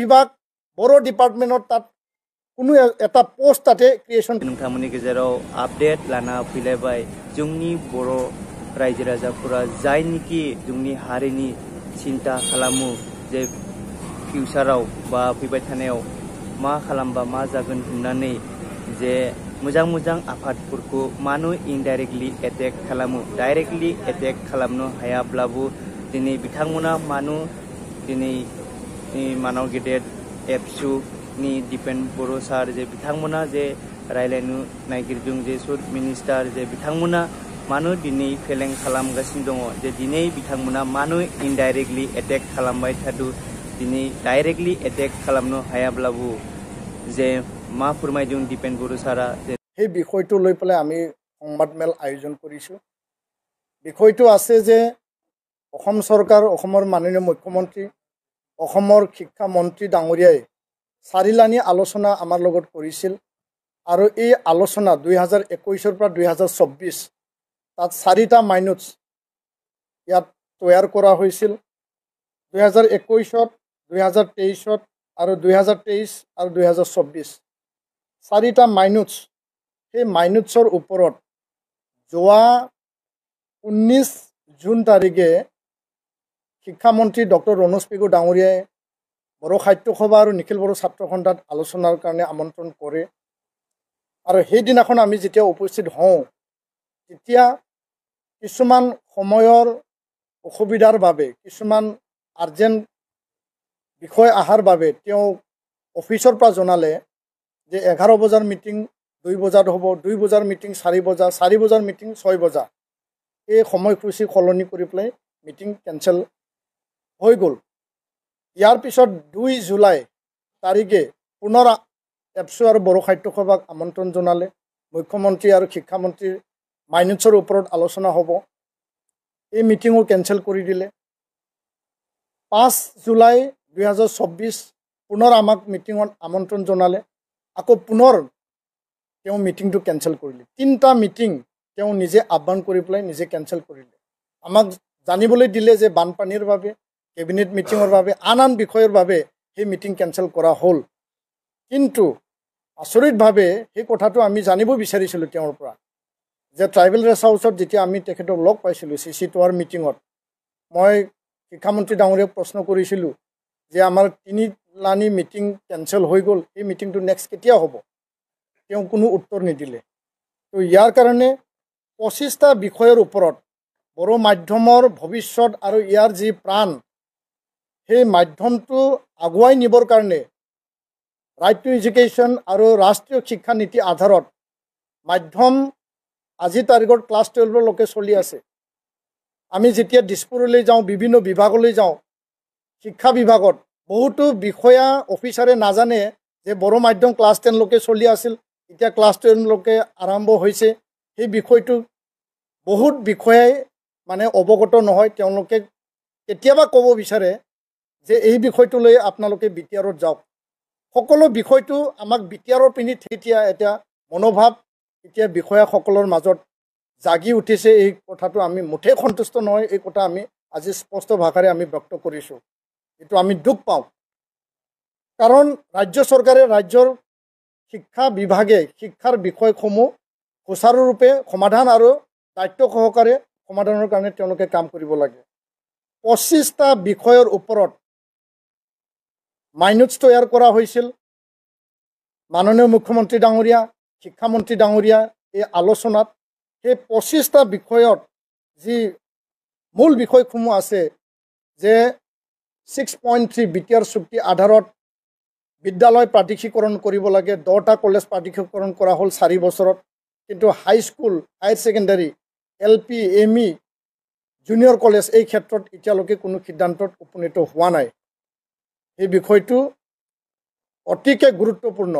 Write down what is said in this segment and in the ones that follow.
বিভাগ বড়ো ডিপাৰ্টমেণ্টৰ তাত কোনো এটা পোষ্ট তাতে ক্ৰিয়েশ্যন নোংামনি গেজেৰাও আপডেট লানা ফিলেবাই জুনি বড়ো ৰাইজে ৰাজাফোৰা যাই নেকি জুনি হাৰিনি চিন্তা খালামো যে ফিউচাৰাও বা ফিবাই থানায়াও মা খালামবা মা জাগোন হুমনানে যে মোজাং মোজাং আফাদফোৰকো মানো ইনডাইৰেক্টলি এটেক খালামো ডাইৰেক্টলি এটেক খালামনো হায়াব্লাবো দিনে বিথাংমনা মানো দিনে মানৰ গেদেট এপচু নি দীপেন বড়ো ছাৰ যে বিথংমনা যে ৰাইলাইনো নাইগিৰজুং যে চুট মিনিষ্টাৰ যে বিথংমনা মানো দিনে ফেলেং খালামগাছিনো দঙ যে দিনে বিথংমনা মানো ইনডাইৰেক্টলি এটেক খালামবাই থাদো দিনে ডাইৰেক্টলি এটেক খালামনো হায়াবলাবো যে মা ফুৰমাই দিওঁ দীপেন বড়ো ছাৰা যে সেই বিষয়টো লৈ পেলাই আমি সংবাদ মেল আয়োজন কৰিছোঁ বিষয়টো আছে যে অসম চৰকাৰ অসমৰ মাননীয় মুখ্যমন্ত্ৰী অসমৰ শিক্ষামন্ত্ৰী ডাঙৰীয়াই চাৰিলানি আলোচনা আমাৰ লগত কৰিছিল আৰু এই আলোচনা দুই হাজাৰ একৈছৰ পৰা দুই হাজাৰ চৌব্বিছ তাত চাৰিটা মাইনুচ ইয়াত তৈয়াৰ কৰা হৈছিল দুহেজাৰ একৈছত দুহেজাৰ তেইছত আৰু দুহেজাৰ তেইছ আৰু দুহেজাৰ চৌব্বিছ চাৰিটা মাইনোটছ সেই মাইনুচৰ ওপৰত যোৱা ঊনৈছ জুন তাৰিখে শিক্ষামন্ত্ৰী ডক্টৰ ৰণোজ পেগু ডাঙৰীয়াই বড়ো সাহিত্যসভা আৰু নিখিল বড়ো ছাত্ৰ সন্থাত আলোচনাৰ কাৰণে আমন্ত্ৰণ কৰে আৰু সেইদিনাখন আমি যেতিয়া উপস্থিত হওঁ তেতিয়া কিছুমান সময়ৰ অসুবিধাৰ বাবে কিছুমান আৰ্জেণ্ট বিষয় অহাৰ বাবে তেওঁ অফিচৰ পৰা জনালে যে এঘাৰ বজাৰ মিটিং দুই বজাত হ'ব দুই বজাৰ মিটিং চাৰি বজা চাৰি বজাৰ মিটিং ছয় বজা এই সময়সূচী সলনি কৰি পেলাই মিটিং কেঞ্চেল হৈ গ'ল ইয়াৰ পিছত দুই জুলাই তাৰিখে পুনৰ এপছু আৰু বড়ো সাহিত্য সভাক আমন্ত্ৰণ জনালে মুখ্যমন্ত্ৰী আৰু শিক্ষামন্ত্ৰীৰ মাইনেন্সৰ ওপৰত আলোচনা হ'ব এই মিটিঙো কেঞ্চেল কৰি দিলে পাঁচ জুলাই দুহেজাৰ চৌব্বিছ পুনৰ আমাক মিটিঙত আমন্ত্ৰণ জনালে আকৌ পুনৰ তেওঁ মিটিংটো কেঞ্চেল কৰিলে তিনিটা মিটিং তেওঁ নিজে আহ্বান কৰি পেলাই নিজে কেঞ্চেল কৰিলে আমাক জানিবলৈ দিলে যে বানপানীৰ বাবে কেবিনেট মিটিঙৰ বাবে আন আন বিষয়ৰ বাবে সেই মিটিং কেঞ্চেল কৰা হ'ল কিন্তু আচৰিতভাৱে সেই কথাটো আমি জানিব বিচাৰিছিলোঁ তেওঁৰ পৰা যে ট্ৰাইবেল ৰেষ্ট হাউচত যেতিয়া আমি তেখেতক লগ পাইছিলোঁ চি চি টোৱাৰ মিটিঙত মই শিক্ষামন্ত্ৰী ডাঙৰীয়াক প্ৰশ্ন কৰিছিলোঁ যে আমাৰ তিনিলানি মিটিং কেঞ্চেল হৈ গ'ল সেই মিটিংটো নেক্সট কেতিয়া হ'ব তেওঁ কোনো উত্তৰ নিদিলে তো ইয়াৰ কাৰণে পঁচিছটা বিষয়ৰ ওপৰত বড়ো মাধ্যমৰ ভৱিষ্যত আৰু ইয়াৰ যি প্ৰাণ সেই মাধ্যমটো আগুৱাই নিবৰ কাৰণে ৰাইট টু এডুকেশ্যন আৰু ৰাষ্ট্ৰীয় শিক্ষানীতি আধাৰত মাধ্যম আজি তাৰিখত ক্লাছ টুৱেলভলৈকে চলি আছে আমি যেতিয়া দিছপুৰলৈ যাওঁ বিভিন্ন বিভাগলৈ যাওঁ শিক্ষা বিভাগত বহুতো বিষয়া অফিচাৰে নাজানে যে বড়ো মাধ্যম ক্লাছ টেনলৈকে চলি আছিল এতিয়া ক্লাছ টুৱেলভলৈকে আৰম্ভ হৈছে সেই বিষয়টো বহুত বিষয়াই মানে অৱগত নহয় তেওঁলোকে কেতিয়াবা ক'ব বিচাৰে যে এই বিষয়টো লৈ আপোনালোকে বি টি আৰত যাওক সকলো বিষয়টো আমাক বি টি আৰৰ পিনি তেতিয়া এতিয়া মনোভাৱ এতিয়া বিষয়াসকলৰ মাজত জাগি উঠিছে এই কথাটো আমি মুঠেই সন্তুষ্ট নহয় এই কথা আমি আজি স্পষ্ট ভাষাৰে আমি ব্যক্ত কৰিছোঁ এইটো আমি দুখ পাওঁ কাৰণ ৰাজ্য চৰকাৰে ৰাজ্যৰ শিক্ষা বিভাগে শিক্ষাৰ বিষয়সমূহ সুচাৰুৰূপে সমাধান আৰু দায়িত্ব সহকাৰে সমাধানৰ কাৰণে তেওঁলোকে কাম কৰিব লাগে পঁচিছটা বিষয়ৰ ওপৰত মাইনুটছ তৈয়াৰ কৰা হৈছিল মাননীয় মুখ্যমন্ত্ৰী ডাঙৰীয়া শিক্ষামন্ত্ৰী ডাঙৰীয়া এই আলোচনাত সেই পঁচিছটা বিষয়ত যি মূল বিষয়সমূহ আছে যে six point three B T R চুক্তি আধাৰত বিদ্যালয় প্ৰাদেশীকৰণ কৰিব লাগে দহটা কলেজ প্ৰাদেশীকৰণ কৰা হ'ল চাৰি বছৰত কিন্তু high school higher secondary L P M E junior college এই ক্ষেত্ৰত এতিয়ালৈকে কোনো সিদ্ধান্তত উপনীত হোৱা নাই এই বিষয়টো অতিকে গুৰুত্বপূৰ্ণ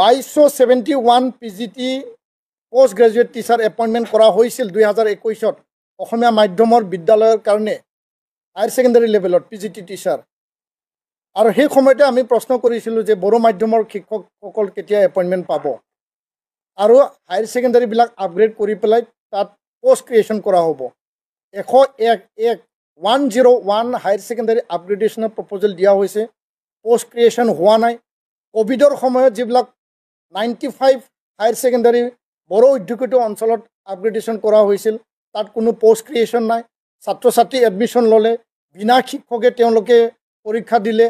বাইছশ seventy one P G T post graduate teacher appointment কৰা হৈছিল দুহেজাৰ একৈছত অসমীয়া মাধ্যমৰ বিদ্যালয়ৰ কাৰণে হায়াৰ ছেকেণ্ডেৰী লেভেলত পি জি টি টিচাৰ আৰু সেই সময়তে আমি প্ৰশ্ন কৰিছিলোঁ যে বড়ো মাধ্যমৰ শিক্ষকসকল কেতিয়া এপইণ্টমেণ্ট পাব আৰু হায়াৰ ছেকেণ্ডেৰীবিলাক আপগ্ৰেড কৰি পেলাই তাত পষ্ট ক্ৰিয়েশ্যন কৰা হ'ব এশ এক এক one zero' one higher secondary আপগ্ৰেডেশ্যনৰ প্ৰপ'জেল দিয়া হৈছে প'ষ্ট ক্ৰিয়েশ্যন হোৱা নাই ক'ভিডৰ সময়ত যিবিলাক ninety five higher secondary Bodo উদ্যোগিত অঞ্চলত আপগ্ৰেডেশ্যন কৰা হৈছিল তাত কোনো প'ষ্ট ক্ৰিয়েশ্যন নাই ছাত্ৰ ছাত্ৰী এডমিশ্যন ল'লে বিনা শিক্ষকে তেওঁলোকে পৰীক্ষা দিলে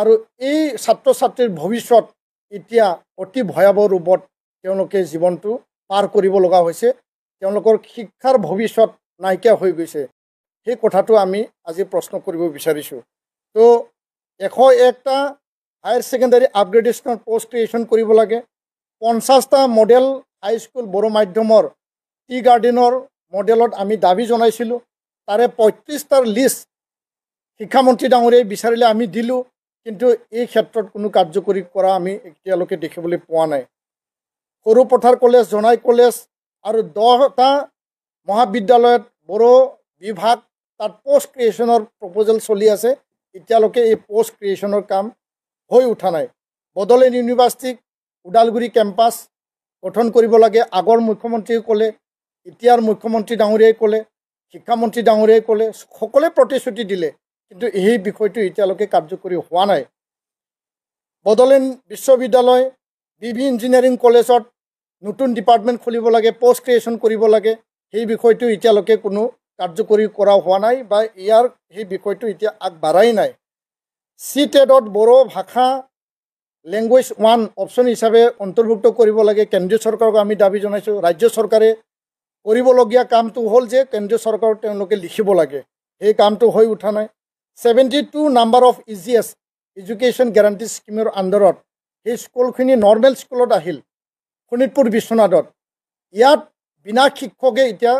আৰু এই ছাত্ৰ ছাত্ৰীৰ ভৱিষ্যত এতিয়া অতি ভয়াৱহ ৰূপত তেওঁলোকে জীৱনটো পাৰ কৰিব লগা হৈছে তেওঁলোকৰ শিক্ষাৰ ভৱিষ্যত নাইকিয়া হৈ গৈছে সেই কথাটো আমি আজি প্ৰশ্ন কৰিব বিচাৰিছোঁ তো এশ একটা হায়াৰ ছেকেণ্ডেৰী আপগ্ৰেডেশ্যনৰ পষ্ট ক্ৰিয়েশ্যন কৰিব লাগে পঞ্চাছটা মডেল হাইস্কুল বড়ো মাধ্যমৰ টি গাৰ্ডেনৰ মডেলত আমি দাবী জনাইছিলোঁ তাৰে পঁয়ত্ৰিছটাৰ লিষ্ট শিক্ষামন্ত্ৰী ডাঙৰীয়াই বিচাৰিলে আমি দিলোঁ কিন্তু এই ক্ষেত্ৰত কোনো কাৰ্যকৰী কৰা আমি এতিয়ালৈকে দেখিবলৈ পোৱা নাই সৰু পথাৰ কলেজ জনাই কলেজ আৰু দহটা মহাবিদ্যালয়ত বড়ো বিভাগ তাত পষ্ট ক্ৰিয়েশ্যনৰ প্ৰপ'জেল চলি আছে এতিয়ালৈকে এই পষ্ট ক্ৰিয়েশ্যনৰ কাম হৈ উঠা নাই বড়োলেণ্ড ইউনিভাৰ্চিটিক ওদালগুৰি কেম্পাছ গঠন কৰিব লাগে আগৰ মুখ্যমন্ত্ৰীয়ে ক'লে এতিয়াৰ মুখ্যমন্ত্ৰী ডাঙৰীয়াই ক'লে শিক্ষামন্ত্ৰী ডাঙৰীয়াই ক'লে সকলোৱে প্ৰতিশ্ৰুতি দিলে কিন্তু এই বিষয়টো এতিয়ালৈকে কাৰ্যকৰী হোৱা নাই বড়োলেণ্ড বিশ্ববিদ্যালয় বি ভি ইঞ্জিনিয়াৰিং কলেজত নতুন ডিপাৰ্টমেণ্ট খুলিব লাগে পষ্ট ক্ৰিয়েশ্যন কৰিব লাগে সেই বিষয়টো এতিয়ালৈকে কোনো কাৰ্যকৰী কৰা হোৱা নাই বা ইয়াৰ সেই বিষয়টো এতিয়া আগবঢ়াই নাই চি টেডত বড়ো ভাষা লেংগুৱেজ ওৱান অপশ্যন হিচাপে অন্তৰ্ভুক্ত কৰিব লাগে কেন্দ্ৰীয় চৰকাৰক আমি দাবী জনাইছোঁ ৰাজ্য চৰকাৰে কৰিবলগীয়া কামটো হ'ল যে কেন্দ্ৰীয় চৰকাৰক তেওঁলোকে লিখিব লাগে সেই কামটো হৈ উঠা নাই seventy two number of E G S education guarantee স্কিমৰ আণ্ডাৰত সেই স্কুলখিনি নৰ্মেল স্কুলত আহিল শোণিতপুৰ বিশ্বনাথত ইয়াত বিনা শিক্ষকে এতিয়া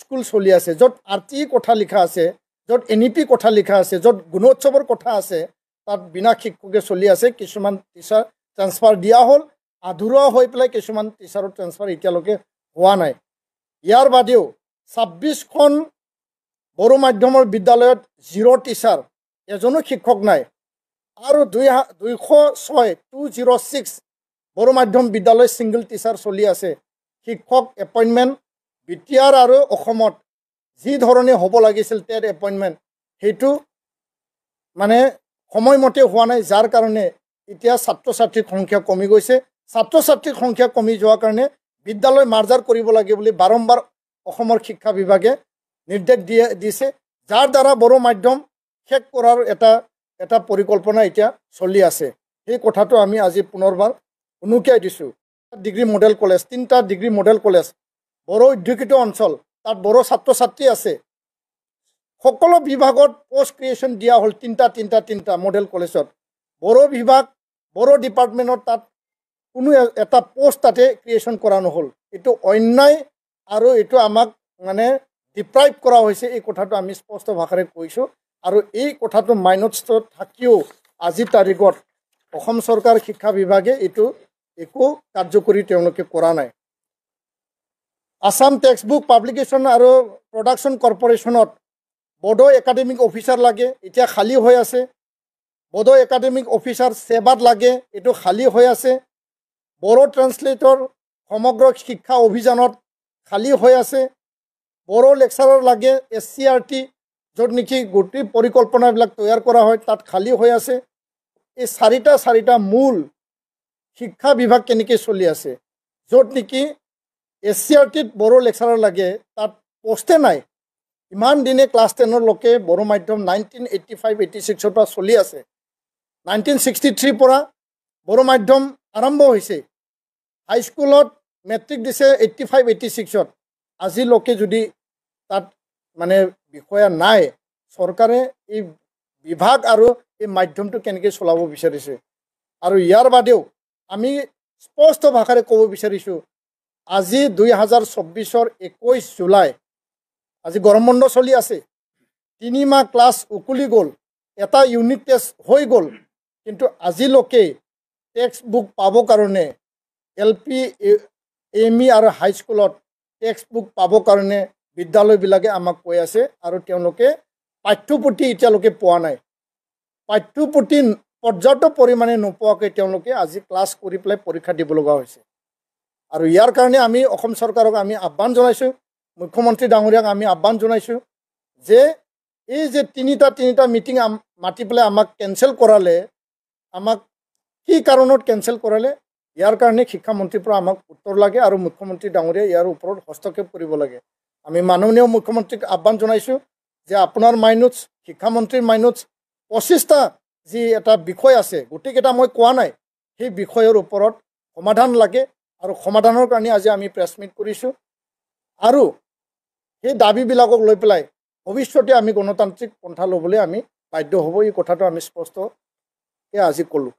স্কুল চলি আছে য'ত আৰ টি কথা লিখা আছে য'ত এন ই পি কথা লিখা আছে য'ত গুণোৎসৱৰ কথা আছে তাত বিনা শিক্ষকে চলি আছে কিছুমান টিচাৰ ট্ৰেন্সফাৰ দিয়া হ'ল আধৰুৱা হৈ পেলাই কিছুমান টিচাৰৰ ট্ৰেন্সফাৰ এতিয়ালৈকে হোৱা নাই ইয়াৰ বাদেও ছাব্বিছখন বড়ো মাধ্যমৰ বিদ্যালয়ত জিৰ' টিচাৰ এজনো শিক্ষক নাই আৰু দুই দুইশ ছয় টু জিৰ' ছিক্স বড়ো মাধ্যম বিদ্যালয় ছিংগল টিচাৰ চলি আছে শিক্ষক এপইণ্টমেণ্ট বি টি আৰ আৰু অসমত যি ধৰণে হ'ব লাগিছিল টেট এপইণ্টমেণ্ট সেইটো মানে সময়মতে হোৱা নাই যাৰ কাৰণে এতিয়া ছাত্ৰ ছাত্ৰীৰ সংখ্যা কমি গৈছে ছাত্ৰ ছাত্ৰীৰ সংখ্যা কমি যোৱাৰ কাৰণে বিদ্যালয় মাৰ্জাৰ কৰিব লাগে বুলি বাৰম্বাৰ অসমৰ শিক্ষা বিভাগে নিৰ্দেশ দিয়ে দিছে যাৰ দ্বাৰা বড়ো মাধ্যম শেষ কৰাৰ এটা এটা পৰিকল্পনা এতিয়া চলি আছে সেই কথাটো আমি আজি পুনৰবাৰ উনুকিয়াই দিছোঁ ডিগ্ৰী মডেল কলেজ তিনিটা ডিগ্ৰী মডেল কলেজ বড়ো অধ্যুষিত অঞ্চল তাত বড়ো ছাত্ৰ ছাত্ৰী আছে সকলো বিভাগত পষ্ট ক্ৰিয়েশ্যন দিয়া হ'ল তিনিটা তিনিটা তিনিটা মডেল কলেজত বড়ো বিভাগ বড়ো ডিপাৰ্টমেণ্টত তাত কোনো এটা পষ্ট তাতে ক্ৰিয়েশ্যন কৰা নহ'ল এইটো অন্যায় আৰু এইটো আমাক মানে ডিপ্ৰাইভ কৰা হৈছে এই কথাটো আমি স্পষ্ট ভাষাৰে কৈছোঁ আৰু এই কথাটো মাইনষ্ট থাকিও আজিৰ তাৰিখত অসম চৰকাৰ শিক্ষা বিভাগে এইটো একো কাৰ্যকৰী তেওঁলোকে কৰা নাই আসাম টেক্সট বুক পাব্লিকেশ্যন আৰু প্ৰডাকশ্যন কৰ্পৰেশ্যনত বড়ো একাডেমিক অফিচাৰ লাগে এতিয়া খালী হৈ আছে বড়ো একাডেমিক অফিচাৰ চেবাত লাগে এইটো খালী হৈ আছে বড়ো ট্ৰেঞ্চলেটৰ সমগ্ৰ শিক্ষা অভিযানত খালী হৈ আছে বড়ো লেকচাৰৰ লাগে এছ চি আৰ টি য'ত নেকি গোটেই পৰিকল্পনাবিলাক তৈয়াৰ কৰা হয় তাত খালী হৈ আছে এই চাৰিটা চাৰিটা মূল শিক্ষা বিভাগ কেনেকৈ চলি আছে য'ত নেকি এছ চি আৰ টিত বড়ো লেকচাৰাৰ লাগে তাত পষ্টে নাই ইমান দিনে ক্লাছ টেনলৈকে বড়ো মাধ্যম নাইনটিন এইটি ফাইভ এইটি ছিক্সৰ পৰা চলি আছে নাইনটিন ছিক্সটি থ্ৰীৰ পৰা বড়ো মাধ্যম আৰম্ভ হৈছে হাইস্কুলত মেট্ৰিক দিছে এইটি ফাইভ এইটি ছিক্সত আজিলৈকে যদি তাত মানে বিষয়া নাই চৰকাৰে এই বিভাগ আৰু এই মাধ্যমটো কেনেকৈ চলাব বিচাৰিছে আৰু ইয়াৰ বাদেও আমি স্পষ্ট ভাষাৰে ক'ব বিচাৰিছোঁ আজি দুই হাজাৰ চৌব্বিছৰ একৈছ জুলাই আজি গৰম বন্ধ চলি আছে তিনিমাহ ক্লাছ উকলি গ'ল এটা ইউনিট টেষ্ট হৈ গ'ল কিন্তু আজিলৈকে টেক্সট বুক পাবৰ কাৰণে এল পি এম ই আৰু হাইস্কুলত টেক্সট বুক পাবৰ কাৰণে বিদ্যালয়বিলাকে আমাক কৈ আছে আৰু তেওঁলোকে পাঠ্যপুথি এতিয়ালৈকে পোৱা নাই পাঠ্যপুথি পৰ্যাপ্ত পৰিমাণে নোপোৱাকৈ তেওঁলোকে আজি ক্লাছ কৰি পেলাই পৰীক্ষা দিব লগা হৈছে আৰু ইয়াৰ কাৰণে আমি অসম চৰকাৰক আমি আহ্বান জনাইছোঁ মুখ্যমন্ত্ৰী ডাঙৰীয়াক আমি আহ্বান জনাইছোঁ যে এই যে তিনিটা তিনিটা মিটিং মাতি পেলাই আমাক কেঞ্চেল কৰালে আমাক কি কাৰণত কেঞ্চেল কৰালে ইয়াৰ কাৰণে শিক্ষামন্ত্ৰীৰ পৰা আমাক উত্তৰ লাগে আৰু মুখ্যমন্ত্ৰী ডাঙৰীয়াই ইয়াৰ ওপৰত হস্তক্ষেপ কৰিব লাগে আমি মাননীয় মুখ্যমন্ত্ৰীক আহ্বান জনাইছোঁ যে আপোনাৰ মাইনুটছ শিক্ষামন্ত্ৰীৰ মাইনুটছ পঁচিছটা যি এটা বিষয় আছে গোটেইকেইটা মই কোৱা নাই সেই বিষয়ৰ ওপৰত সমাধান লাগে আৰু সমাধানৰ কাৰণে আজি আমি প্ৰেছ মিট কৰিছোঁ আৰু সেই দাবীবিলাকক লৈ পেলাই ভৱিষ্যতে আমি গণতান্ত্ৰিক পন্থা ল'বলৈ আমি বাধ্য হ'ব এই কথাটো আমি স্পষ্টকৈ আজি ক'লোঁ